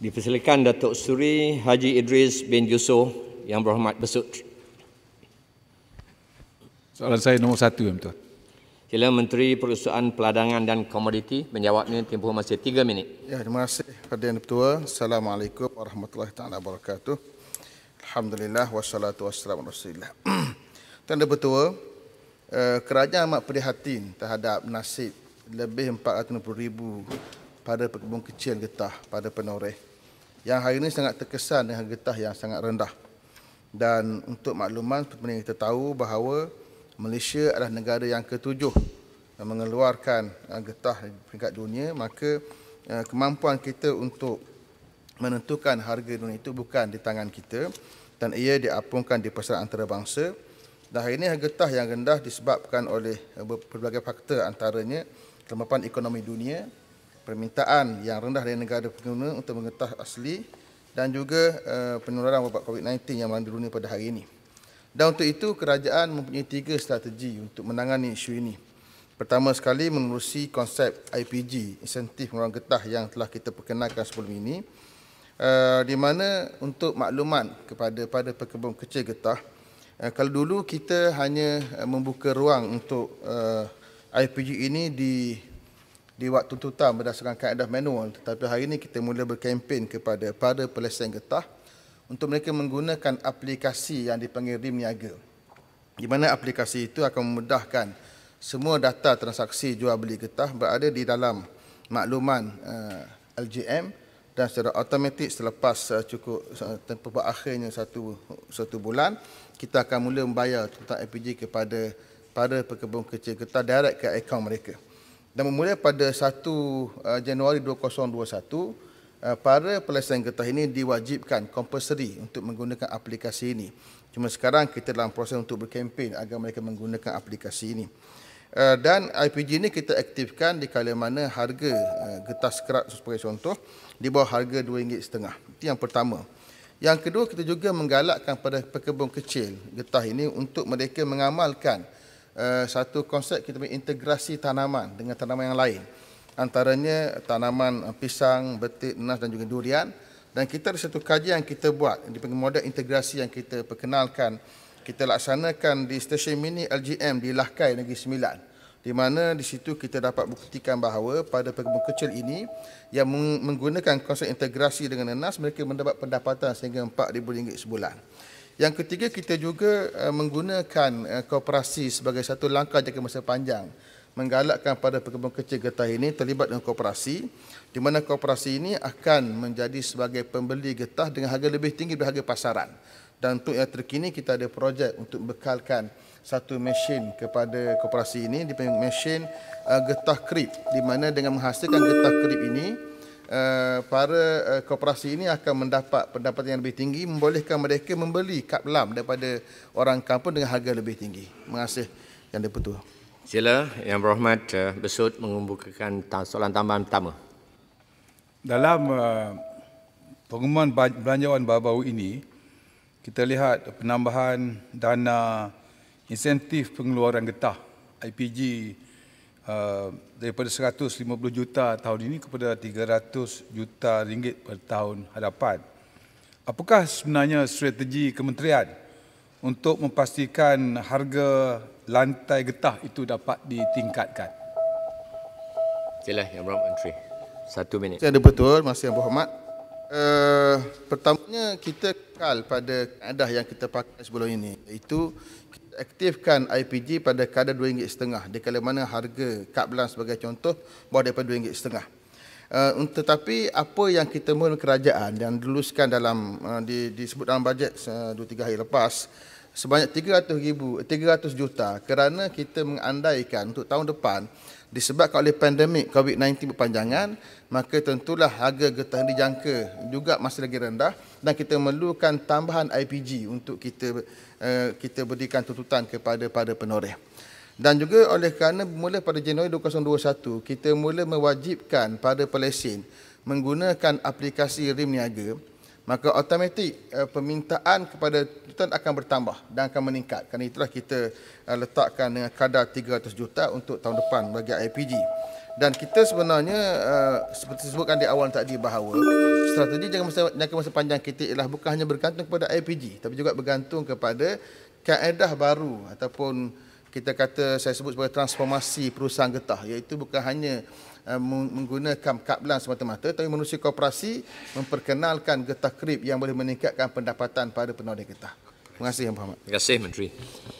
Dipersilakan Datuk Suri Haji Idris bin Yusof yang berhormat besut. Soalan saya nombor satu, ya betul. Sila Menteri Perusahaan Peladangan dan Komoditi menjawab ini tempoh masa tiga minit. Ya, terima kasih kepada Yang Assalamualaikum warahmatullahi taala wabarakatuh. Alhamdulillah wassalatu wassalamu ala rasulillah. Tuan Dewan Tua, eh, kerajaan amat prihatin terhadap nasib lebih ribu pada perkebun kecil getah pada penoreh yang hari ini sangat terkesan dengan getah yang sangat rendah. Dan untuk makluman seperti yang kita tahu bahawa Malaysia adalah negara yang ketujuh mengeluarkan uh, getah peringkat dunia, maka uh, kemampuan kita untuk menentukan harga dunia itu bukan di tangan kita dan ia diapungkan di pasaran antarabangsa. Dan hari ini harga getah yang rendah disebabkan oleh uh, berbagai faktor antaranya kelemahan ekonomi dunia, permintaan yang rendah dari negara pengguna untuk mengetah asli dan juga eh, penularan wabak COVID-19 yang melanda dunia pada hari ini. Dan untuk itu, kerajaan mempunyai tiga strategi untuk menangani isu ini. Pertama sekali, menerusi konsep IPG, insentif pengurangan getah yang telah kita perkenalkan sebelum ini, eh, di mana untuk makluman kepada pada pekebun kecil getah, eh, kalau dulu kita hanya membuka ruang untuk IPG ini di di waktu tuntutan berdasarkan kaedah manual tetapi hari ini kita mula berkempen kepada para pelesen getah untuk mereka menggunakan aplikasi yang dipanggil RIM Niaga di mana aplikasi itu akan memudahkan semua data transaksi jual beli getah berada di dalam makluman uh, eh, LGM dan secara automatik selepas uh, cukup eh, tempoh berakhirnya satu satu bulan kita akan mula membayar tuntutan LPG kepada para pekebun kecil getah direct ke akaun mereka dan bermula pada 1 uh, Januari 2021 uh, para pelesen getah ini diwajibkan compulsory untuk menggunakan aplikasi ini cuma sekarang kita dalam proses untuk berkempen agar mereka menggunakan aplikasi ini uh, dan IPG ini kita aktifkan di kala mana harga getah skrap sebagai contoh di bawah harga RM2.5 itu yang pertama yang kedua kita juga menggalakkan pada pekebun kecil getah ini untuk mereka mengamalkan Eh, satu konsep kita punya integrasi tanaman dengan tanaman yang lain. Antaranya tanaman pisang, betik, nas dan juga durian. Dan kita ada satu kajian yang kita buat, di dipanggil model integrasi yang kita perkenalkan. Kita laksanakan di stesen mini LGM di Lahkai, Negeri Sembilan. Di mana di situ kita dapat buktikan bahawa pada pekebun kecil ini yang menggunakan konsep integrasi dengan nas, mereka mendapat pendapatan sehingga RM4,000 sebulan. Yang ketiga kita juga eh, menggunakan uh, eh, kooperasi sebagai satu langkah jangka masa panjang menggalakkan pada pekebun kecil getah ini terlibat dengan kooperasi di mana kooperasi ini akan menjadi sebagai pembeli getah dengan harga lebih tinggi daripada harga pasaran. Dan untuk yang terkini kita ada projek untuk bekalkan satu mesin kepada kooperasi ini dipanggil mesin eh, getah krip di mana dengan menghasilkan getah krip ini Eh, para uh, koperasi ini akan mendapat pendapatan yang lebih tinggi membolehkan mereka membeli kap lam daripada orang kampung dengan harga lebih tinggi mengasih yang dipertua sila yang berhormat uh, besut mengumumkan soalan tambahan pertama dalam uh, pengumuman belanjawan baru-baru ini kita lihat penambahan dana insentif pengeluaran getah IPG Eh, daripada 150 juta tahun ini kepada 300 juta ringgit per tahun hadapan. Apakah sebenarnya strategi kementerian untuk memastikan harga lantai getah itu dapat ditingkatkan? Silah Yang Berhormat Menteri. Satu minit. Saya ada betul, Masih Yang Berhormat. Uh, pertamanya kita kekal pada kaedah yang kita pakai sebelum ini iaitu kita aktifkan IPG pada kadar RM2.5 di kala mana harga kad belan sebagai contoh bawah daripada RM2.5 eh, uh, tetapi apa yang kita mohon kerajaan dan diluluskan dalam uh, di, disebut dalam bajet uh, eh, 2-3 hari lepas sebanyak 300 ribu 300 juta kerana kita mengandaikan untuk tahun depan disebabkan oleh pandemik COVID-19 berpanjangan, maka tentulah harga getah dijangka juga masih lagi rendah dan kita memerlukan tambahan IPG untuk kita eh, kita berikan tuntutan kepada pada penoreh. Dan juga oleh kerana bermula pada Januari 2021, kita mula mewajibkan pada pelesin menggunakan aplikasi RIM Niaga maka automatik uh, permintaan kepada tuntutan akan bertambah dan akan meningkat kerana itulah kita uh, letakkan dengan kadar 300 juta untuk tahun depan bagi IPG dan kita sebenarnya uh, seperti disebutkan di awal tadi bahawa strategi jangka masa, jangka masa panjang kita ialah bukan hanya bergantung kepada IPG tapi juga bergantung kepada kaedah baru ataupun kita kata saya sebut sebagai transformasi perusahaan getah iaitu bukan hanya eh, menggunakan kaplan semata-mata tapi menerusi kooperasi memperkenalkan getah krip yang boleh meningkatkan pendapatan pada penoleh getah. Terima kasih Yang Muhammad. Terima kasih Menteri.